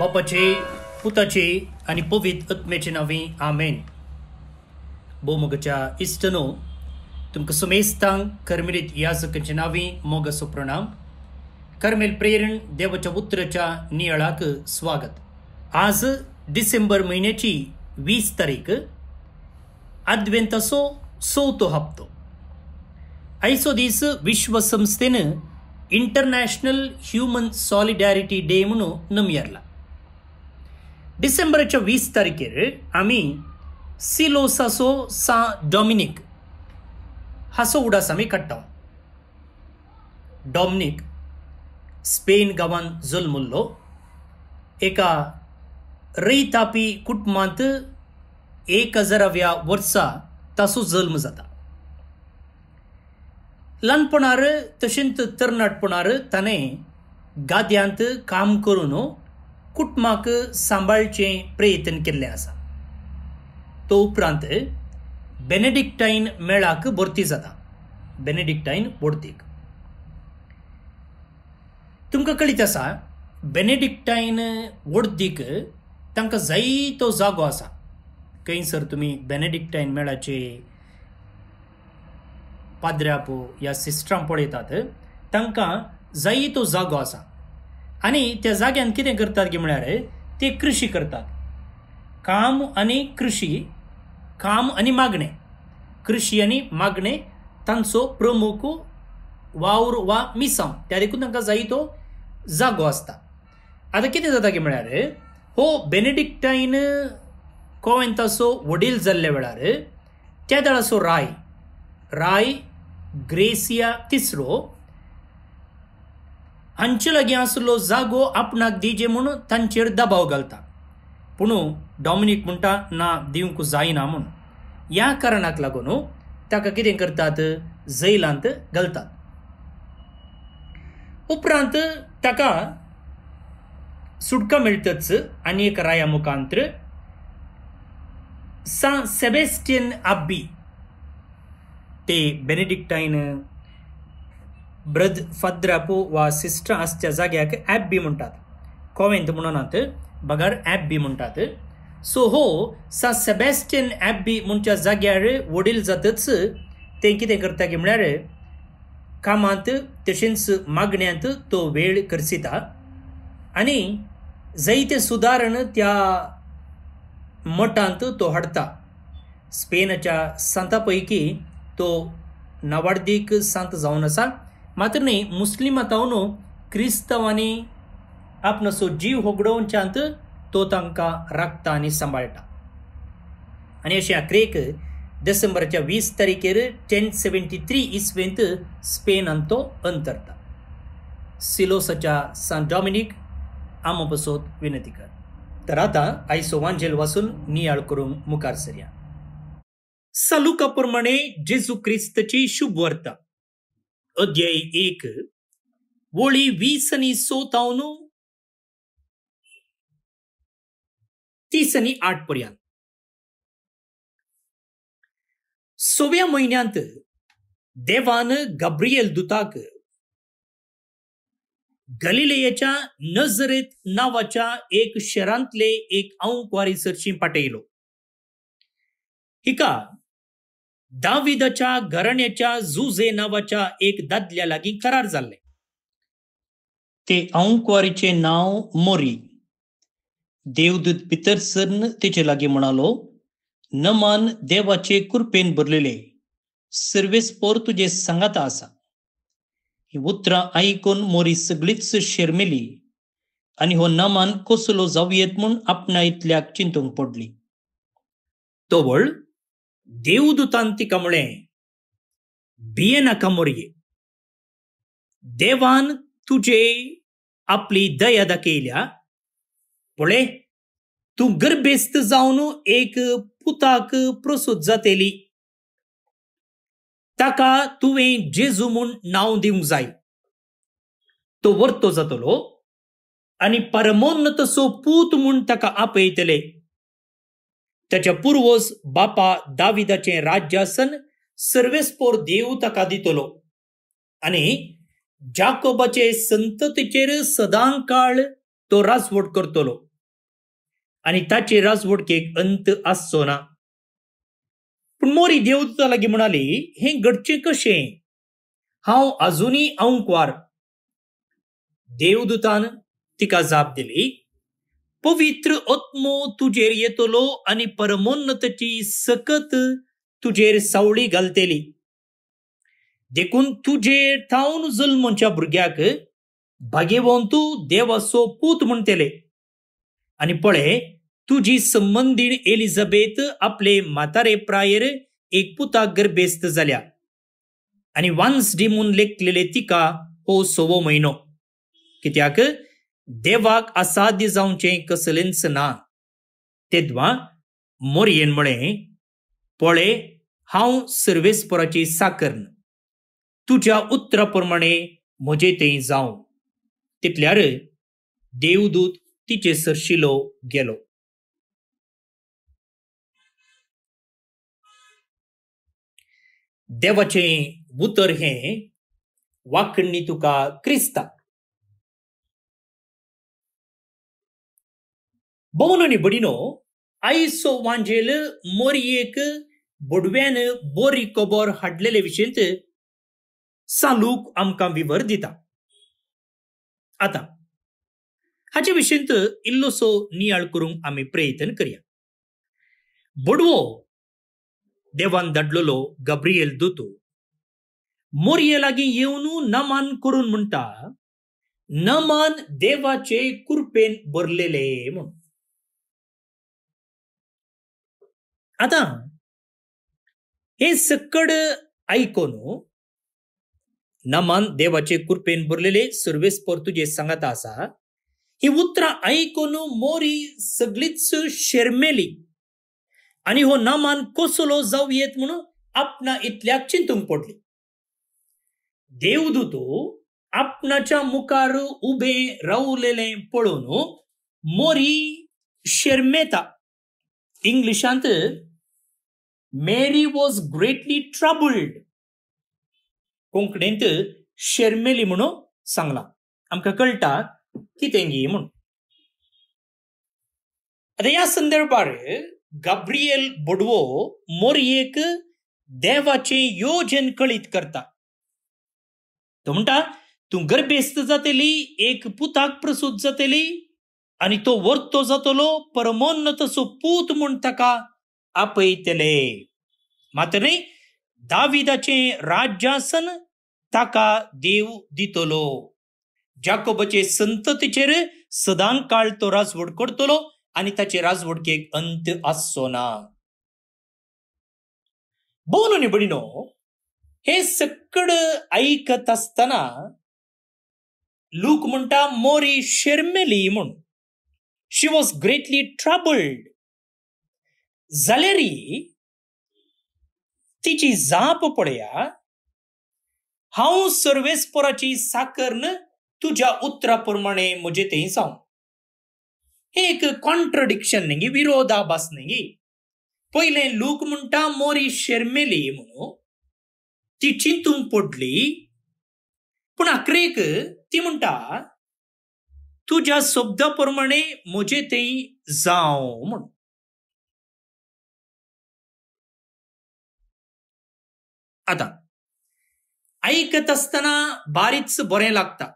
बापाचे पुताचे आणि पवित आत्म्याचे नावे आमेन बोमोगच्या तुमक तुमकां सुमेस्तांक कर्मिलीत याजकांचे नावे मोग सुप्रणाम कर्मेल प्रेरण देवाच्या पुत्रच्या नियाळाक स्वागत आज डिसेंबर महिन्याची वीस तारीख आद्वेंताचो चवथो हप्तो आयचो दीस विश्व इंटरनॅशनल ह्युमन सॉलिडॅरिटी डे म्हणून नमयारला डिसेंबरच्या वीस तारखेर आम्ही सिलोसासो सा डॉमिनीक हासो उडास आमी काडटा डोमिनिक स्पेन गांवान जल्मल्लो एका रैतापी कुटुंबांत एक हजाराव्या वर्सा ताचो जल्म जाता ल्हानपणार तशेंच तरणाटपणार ताणें गाद्यांत काम करून कुटुंबाक सांबाळचें प्रयत्न केल्लें आसा तो उपरांत बेनेडिक्टायन मेळाक भरती जाता बेनेडिक्टायन बोर्तीक तुमकां कळीत आसा बेनेडिक्टायन वर्दीक तांकां जायतो जागो आसा खंयसर तुमी बेनेडिक्टायन मेळाचे पाद्र्याप या सिस्टरां पळयतात तांकां जायतो जागो आसा आणि त्या जाग्यान किती करतात की म्हळ्यार ते कृषी करतात काम आणि कृषी काम आणि मागणे कृषी आणि मागणे तांचो प्रमुख वावर वा मिसांव त्या देखून तांकां जाय तो जागो आसता आतां कितें जाता की म्हळ्यार हो बेनेडिक्टायन कोवेंतासो वडील जाल्ल्या वेळार त्या दळाचो राय राय ग्रेसिया तिसरो हांचे आसलो जागो आपणाक दिजे म्हूण तांचेर दबाव घालता पूण डॉमिनीक म्हणटा ना दिवंक जायना म्हूण ह्या कारणाक लागून ताका कितें करतात जैलांत घालतात उपरांत ताका सुटका मेळटच आनी एक राया मुखांत्र सा सेबेस्टियन आब्बी ते बेनेडिक्टायन ಬ್ರದ್ वा सिस्टर ಸಿಸ್ಟ್ರ जाग्याक ಜಾಗ್ಯಾಕ बी ಬಿ कोवेंत म्हणून ಮುಣೋನಾತ್ बघार ॲप बी म्हणतात सो हो सा ॲप बी म्हणच्या जाग्यार वडील जातच ते कितें करता की म्हळ्यार कामांत तशेंच मागण्यांत तो वेळ करसिता आनी जायते सुदारण त्या मठांत तो हाडता स्पेनच्या संतापैकी तो नवार्दीक संत जावन आसा మాత్రమే मुस्लिम అతవును క్రీస్తవని क्रिस्तवांनी સો जीव હોગડોવનच्या अंत तो तांका रक्ताने सांबाळटा आणि अशें अक्रेक डिसेंबरच्या वीस तारखेर टेन सेव्हन्टी थ्री इसवेंत स्पेनान तो अंतरता सिलोसच्या सान डॉमिनिक आमपसोत विनंती कर तर आता वांजेल वाचून नियाळ करून मुखार सरया सलुका प्रमाणे जेजू क्रिस्तची शुभ वर्ता अध्याय एक वोळी वीस आणि सोतावन तीस आणि आठ पर्यंत सोव्या महिन्यात देवान गब्रियल दुताक गलिलेयाच्या नजरेत नावाच्या एक शहरांतले एक अंकवारी सरशी पाठयलो हिका दाविदच्या घराण्याच्या जुझे नावाच्या एक दादल्या लागी करार झाले ते अंकवारीचे नाव मोरी देवदूत पितर सर्न तेचे लागी म्हणालो नमन देवाचे कुरपेन भरलेले पोर तुझे सांगाता असा ही उतरां आयकून मोरी सगळीच शेरमेली आणि हो न मान जावं येत म्हूण आपणा इतल्याक चिंतूंक पडली तो व्हड देवदूतांतिकामुळे बिये नका देवान तुझे आपली दया केल्या पुळे तू गर्भेस्त जावन एक पुताक प्रसूत जातेली ताका तुवें जेजू म्हूण नांव दिवंक जाय तो वर्तो जातलो आणि परमोन्नत सो पूत म्हूण ताका आपयतले त्याच्या पूर्वज बापा दाविदाचे राज्यासन सर्वेस्पोर देव ताका दितलो आनी जाकोबाचे संततीचेर सदां काळ तो राजवट करतलो आनी ताचे राजवटकेक अंत आसचो ना पूण मोरी देवता लागीं म्हणाली हें घडचें कशें हा आजुनी अंकवार देवदूतान तिका जाप दिली पवित्र आत्मो तुजेर येतलो आणि परमोन्नतची सकत तुजेर सावळी घालतली देखून तुजेर थावन जल्मच्या भुरग्याक भाग्यवंतू देवासो पूत म्हणतेले आणि पळे तुझी संबंदीण एलिझाबेथ आपले म्हातारे प्रायर एक पुताक गर्भेस्त झाल्या आणि वान्स डिमून लेखलेले तिका हो सवो महिनो कित्याक देवाक असाध्य जावचे कसलेंच ना तेद्वा मोरयेन म्हणे पोळे हांव सर्वेस्पराची साकर्न तुज्या उतरा प्रमाणे म्हजे तें जावं तितल्यार देवदूत तिचे सरशिलो गेलो देवाचें उतर हे वाकणी तुका क्रिस्ता बोनोनी बडिनो आईसो वांजेल मोरयेक बुडव्यान बोरी कोबोर हाडलेले विशेंत सालूक आमकां विवर दिता आता हाचे विशेंत इल्लोसो नियाळ करूंक आमी प्रयत्न करया बुडवो देवान धाडलेलो गब्रिएल दुतो मोरये लागीं येवन नमान करून म्हणटा नमान देवाचे कुरपेन भरलेले म्हणून आता हे सक्कड ऐकून नमान देवाचे कृपेन सुरवेस सर्वेस परतुजे सांगत आसा ही उतरां ऐकून मोरी सगळीच शेरमेली आणि हो नमान कोसलो जावं येत म्हणून आपणा इतल्याक चिंतून पडली देवदूतो आपणाच्या मुखार उभे रावलेले पळून मोरी शेरमेता इंग्लिशांत मेरी वॉज ग्रेटली troubled. कोंकणींत शर्मेली म्हणून सांगला आमकां कळटा घे म्हणून आतां ह्या संदर्भार गब्रिएल बोडवो मोरयेक देवाचें योजन कळीत करता तो म्हणटा तूं गर्भेस्त जातली एक पुताक प्रसूत जातली आनी तो वर्तो जातलो परमोन्नत सो पूत म्हूण ताका आपयतले मात्र दाविदाचे राज्यासन ताका देव दितलो जाकोबचे संततीचेर सदां काळ तो राजवड करतलो आणि ताचे राजवडकेक अंत असो ना बोन हे सकड ऐकत असताना लूक म्हणटा मोरी शर्मेली म्हणून शी वॉज ग्रेटली ट्रबल्ड जाल्यारी तिची जाप पडया हांव सर्वेस्पराची साकरन तुझ्या उत्तरा प्रमाणे ते सांग हे एक कॉन्ट्रडिक्शन न्ही विरोधाभास नेगी पहिले लूक म्हणटा मोरी शर्मेली म्हणून ती चिंतूंक पडली पूण आखरेक ती म्हणटा तुज्या शब्दा प्रमाणे म्हजे तें जावं म्हूण आता ऐकत असताना बारीच बरे लागता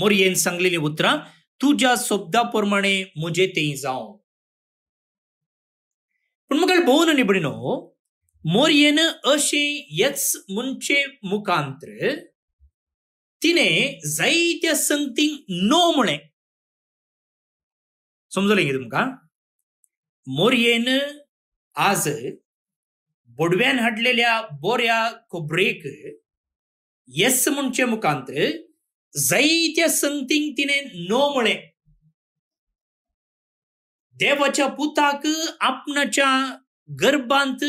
मोरयेन सांगलेली उतरां तुझ्या सोबदाप्रमाणे म्हजे तें जावं पूण म्हाका भोवन निबडिनो मोरयेन अशें हेच मुंचे मुखांत्र तिणें जायत्या संगतींक नो म्हणे समजलें गे तुमकां मोरयेन आज पोडव्यान हटलेल्या बोऱ्या खोब्रेक येस म्हणजे मुखांत्रैत्या संत न म्हणे आपणाच्या गर्भांत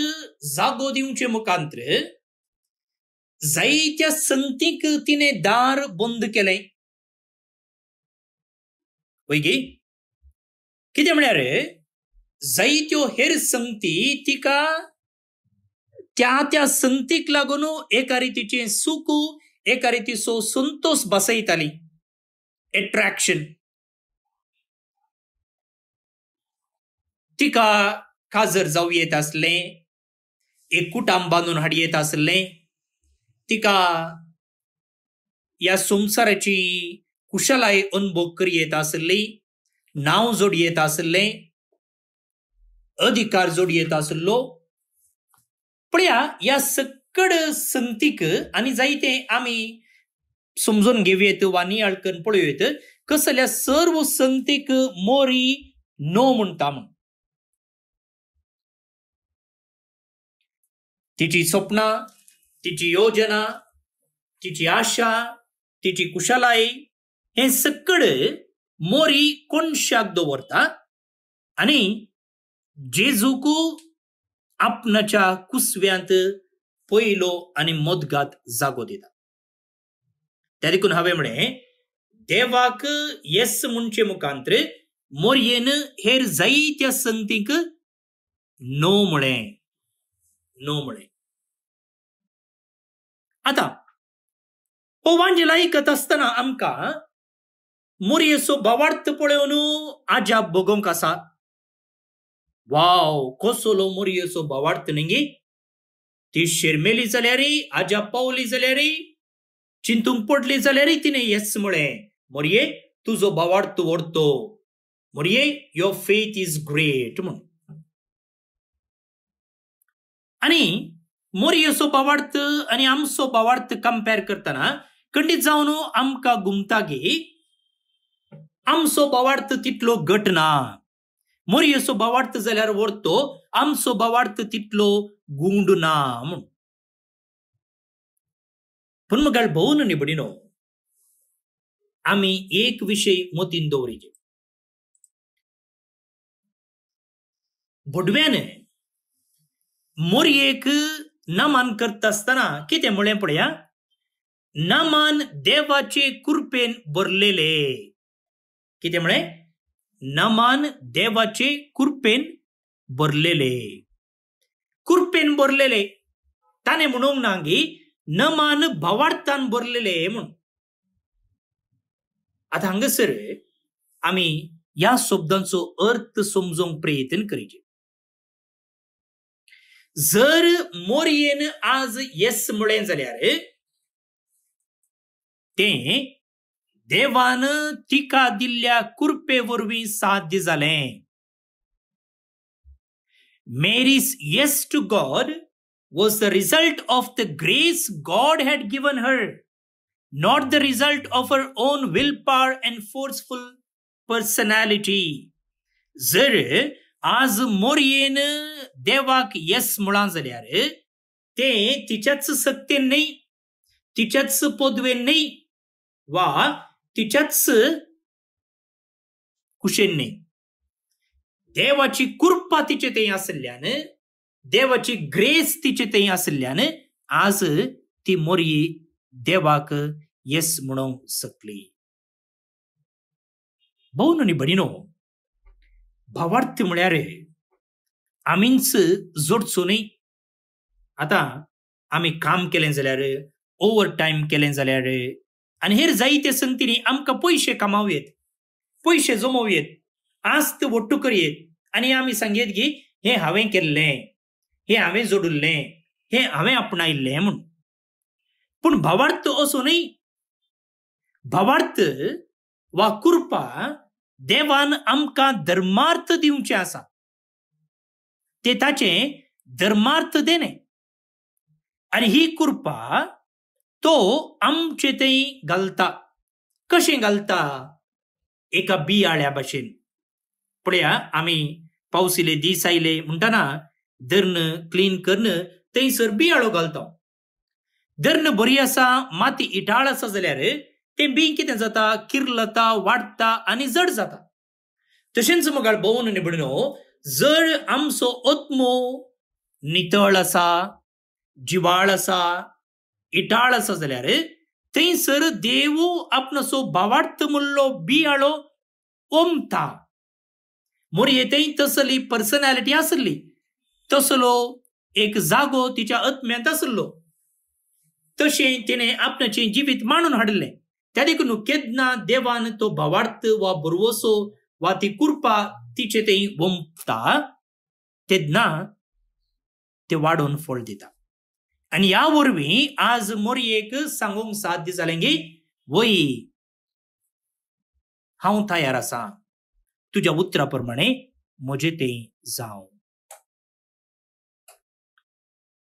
जागो दिवचे मुखांत्र जैत्या सतीक तिने दार बंद केले पैगी किती म्हणजे रे हेर संती तिका त्या त्या संतीक लागून एका रितीचे सुकू एका रितीचो संतोष बसयताली एट्रॅक्शन तिका काजर जाऊ येत असले एक कुटाम बांधून हाड येत असले तिका या संसाराची कुशलाय अनुभव करी येत असली नाव जोड येत असले अधिकार जोड येत असलो पण या या सक्कड संतीक आनी जायते आमी समजून घेऊयात वा नियाळकन येत कसल्या सर्व संतीक मोरी नो म्हणता म्हण तिची स्वप्ना तिची योजना तिची आशा तिची कुशलाई हे सकड मोरी कोण दवरता आनी जेजूकू आपणाच्या कुसव्यांत पयलो आणि मोदगात जागो दिता त्या देखून हांवें देवाक येस म्हणचे मुखांत्र मोरयेन हेर जायत्या संतीक नो म्हणे नो म्हळें आतां पोवांज कत आसतना आमकां मोरयेचो बवार्थ पळोवन आजाब भोगोवंक आसा वाव कोसोलो मोरयेचो sou bawar tenengi. ती शिरमेली जाल्या रे आजा पावली जाल्या रे चिंतून पडली जाल्या रे तिने येस मुळे मोरये तुझो बावाड तू ओडतो मोरये यो फेथ इज ग्रेट म्हण आणि मोरयेचो बावार्थ आनी आमचो बावार्थ कंपेर करताना कंडीत जावन आमका गुमता गे आमचो बावार्थ तितलो घट ना मोरये सोबा वाटत जाल्यार व्हरतो आम सोबा वाटत तितलो गुंड ना म्हूण पण मग भोवन निबडिनो आमी एक विशय मोतीन दवरिचे बुडव्याने मोरयेक नमन करत आसतना कितें म्हळें पळया नमन देवाचे कृपेन भरलेले कितें म्हळें नमान देवाचे कुरपेन बरलेले कुरपेन बरलेले ताने म्हणूंक नांगी नमान भवार्थान बरलेले म्हणून आता हांगासर आम्ही या शब्दांचो अर्थ समजून प्रयत्न करीचे जर मोरयेन आज येस म्हळें जाल्यार ते देवान तिका दिल्या कुर्पे वरवी साध्य झाले Mary's yes to God was the result of the grace God had given her not the result of her own will power and forceful personality जर आज मोरयेन देवाक येस जाल्यार ते तिच्याच सत्तेन नाही पोदवे नाही वा तिच्याच कुशेने देवाची कृपा तिचे ते असल्यानं देवाची ग्रेस तिचे ते असल्यानं आज ती मोरी देवाक येस म्हणू सकली भाऊ आणि बहिणो भावार्थ म्हळ्यार आमींच जोडचो नाही आता आम्ही काम केले जाल्यार ओवर टायम केले जाल्यार आणि हेर जायते संतिनी आमकां पयशे कामावयेत पयशे जमोवयेत आस्त वट्टू करयेत आनी आमी सांगयेत की हे हांवें केल्लें हे हांवें जोडुल्लें हे हांवें आपणायल्लें म्हूण पूण भावार्थ असो न्हय भवार्थ वा कृपा देवान आमकां धर्मार्थ दिवचे आसा ते ताचे धर्मार्थ देणे आणि ही कृपा तो ते घालता कशें घालता एका बियाळ्या भाशेन पळया आमी पावसिले दीस आयले म्हणटना धरण क्लीन करणं थंयसर बियाळो घालता धरण बरी आसा माती इटाळ आसा जाल्यार ते बी कितें जाता किरलता वाडटा आनी जड जाता तशेंच मुगाळ भोवन निबडणो जड आमचो ओत्मो नितळ आसा जिवाळ आसा इटाळ जाल्यार थंयसर देवू आपणसो भावार्थ मुल्लो बियाळो ओमता मोरये थंय तसली पर्सनॅलिटी असली तसलो एक जागो तिच्या आत्म्यात आसलो तशें तिणें आपणाचें जिवीत मांडून हाडले त्या देखून केदना देवान तो भावार्थ वा बुरवसो वा ती कुरपा तिचे ते ओमता तेदना ते वाडोवन फळ दिता आणि यापूर्वी आज मोर एक सांगूंक साध्य दीस की वई हा हांव तयार असा तुझ्या उत्तराप्रमाणे मजे ते जाऊ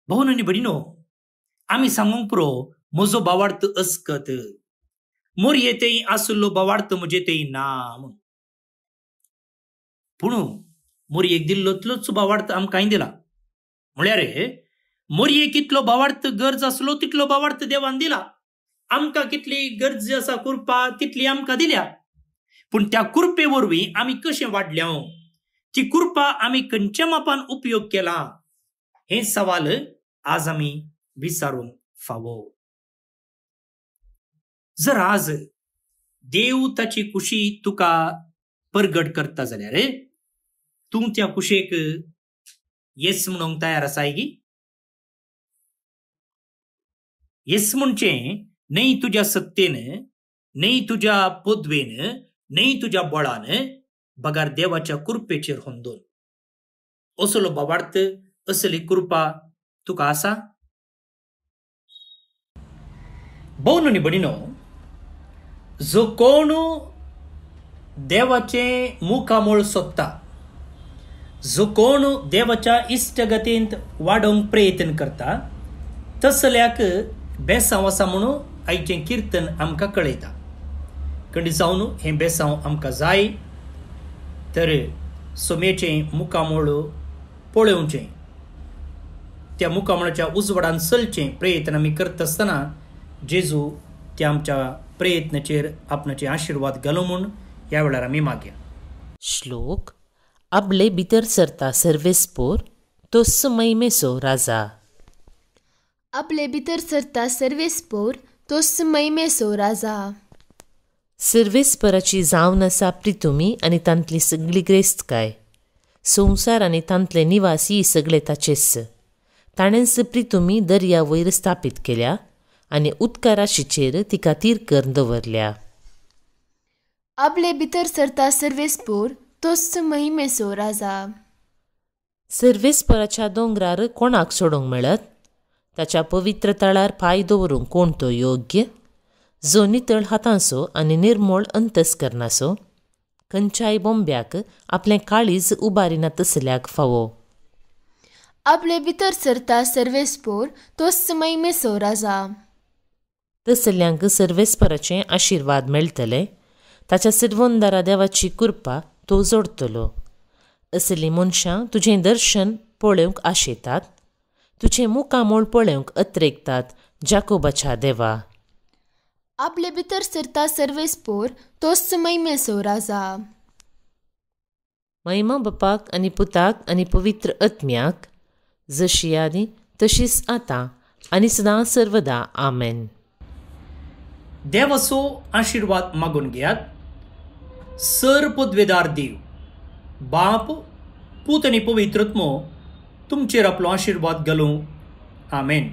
भाऊन आणि भडिनो आम्ही सांगूंक पुरो म्हजो बावार्थ अस्कत मोर येते असलो बावार्थ मुझे ते नाम पुणू मोर एक दिल्लो बावार्थ आम आमकां दिला म्हळ्यार मोरये कितलो भावार्थ गरज असलो तितलो भावार्थ देवान दिला आमका कितली गरज आसा कृपा तितली आमका दिल्या पण त्या कृपे वरवीं आमी कशें वाडल्या हो? ती कृपा आम्ही खंच्या मापान उपयोग केला हे सवाल आज आम्ही विसारून फावो जर आज देव ताची कुशी तुका परगट करता जाल्यार तू त्या कुशेक येस म्हणून तयार असाय की येस म्हणजे नाही तुझ्या सत्तेनं नाही तुझ्या पदवेनं नाही तुझ्या बळानं बगार देवाच्या कुरपेचेर होंदोल असलो बाबार्थ असली कृपा तुका आसा भोवन बडिनो जो कोण देवाचे मुखामोळ सोदता जो कोण देवाच्या इश्टगतींत वाडोवंक प्रयत्न करता तसल्याक बेसांव आसा म्हणून आयचें किर्तन आमकां कळयता खंडी जावन हें बेसांव आमकां जाय तर सोमेचें मुकामोळ पळोवचें त्या मुकामळाच्या उजवडान चलचें प्रयत्न आमी करता आसतना जेजू त्या आमच्या प्रयत्नाचेर आपणाचे आशिर्वाद घालूं म्हूण ह्या वेळार आमी मागया श्लोक आपले भितर सरता सर्वेस्पोर तो मेसो राजा आपले भितर सरता सर्वेस पोर तोस मैमे सोरा जा सर्वेस्पराची जावन आसा प्रितुमी आनी तांतली सगळी ग्रेस्तकाय संवसार आनी तांतले निवास ही सगळे ताचेस ताणेंच प्रितुमी दर्या वयर स्थापित केल्या आनी उत्काराशीचेर तिका तीर कर दवरल्या आपले भितर सरता सर्वेस्पोर तोस मैमे सोरा जा सर्वेस्पराच्या दोंगरार कोणाक सोडूंक मेळत ताच्या पवित्र तळार पाय दवरूंक कोण तो योग्य जो नितळ हातांचो आनी निर्मोळ अंतस्करणाचो खंयच्याय बोंब्याक आपलें काळीज उबारिना तसल्याक फावो आपले भितर सरता सर्वेस्पोर तोच मैमे सोराजा तसल्यांक सर्वेस्पराचे आशिर्वाद मेळटले ताच्या सिरवंदारा देवाची कुर्पा तो जोडतलो असली मनशां तुजें दर्शन पळोवंक आशेतात मुका मुखामोळ पळेवंक अत्रेकतात जाकोबाच्या देवा आपले भितर सरता सर्वेस पोर तोच मैमे सोराजा महिमा बापाक आनी पुताक आनी पवित्र आत्म्याक जशी आदी तशीच आतां आनी सदां सर्वदा आमेन देव असो आशिर्वाद मागून घेयात सर पदवेदार देव बाप पूत आनी पवित्रत्मो तुमचेर आपलो आशिर्वाद घालूं आमेन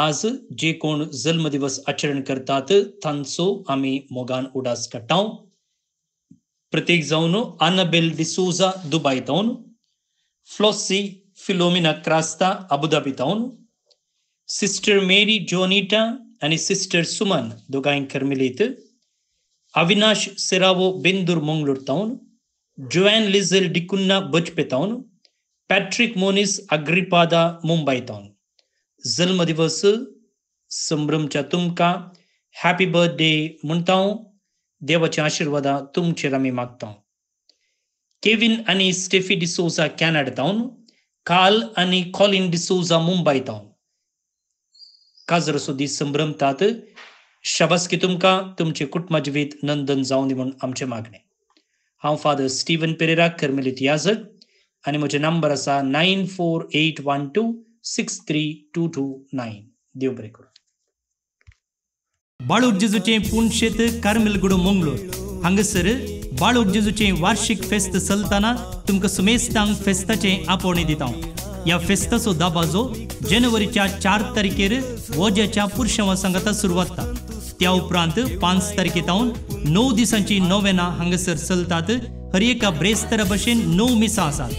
आज जे कोण जल्म दिवस आचरण करतात तांचो आमी मोगान उडास काडटाव प्रत्येक जावन आनबेल डिसोजा दुबय तावन फ्लोसी फिलोमिना क्रास्ता आबुधाबी तावन सिस्टर मेरी जोनिटा आणि सिस्टर सुमन दोगांयक कर्मिलीत अविनाश सिरावो बेंदूर मंगलोर तावन जोएन लिझल डिकुन्ना बजपे तावन अग्रिपादा मुंबई അഗ്രിപാദ മുംബൈത്തോൺ दिवस संभ्रमच्या तुमका हॅपी बर्थडे म्हणता देवाचे आशीर्वाद तुमचेर आमी मागता केविन आनी स्टेफी डिसोजा कॅनडातावन काल आनी कॉलिन डिसोजा मुंबयतावन काजर सुद्दी संभ्रमतात शाबासकी तुमकां तुमचे कुटुंबा नंदन जावं दी म्हूण आमचें मागणें हांव फादर स्टीवन पेरेरा कर्मेलीत याजक आणि म्हजे नंबर असा nine four eight one two six three two two nine देव बरें करूं बाळूक जेजूचे पूण शेत गुड मंगलोर हांगासर बाळूक जेजूचे वार्षिक फेस्त चलताना तुमकां सुमेस्तांक फेस्ताचे आपोवणी दिता ह्या फेस्ताचो दाबाजो जानेवारीच्या चार तारखेर वोज्याच्या पुरुषवा संघाता सुरू त्या उपरांत पांच तारखे तावन णव दिसांची नोवेना हांगासर चलतात एका ब्रेस्तर भशेन णव मिसां आसात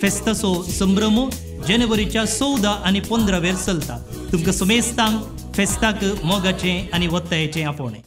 फेस्त सो संभ्रमो जानेवारीच्या चौदा आनी पंदरा वेर चलता तुमकां सुमेस्तांक फेस्ताक मोगाचें आनी वत्तायेचें आपोवणें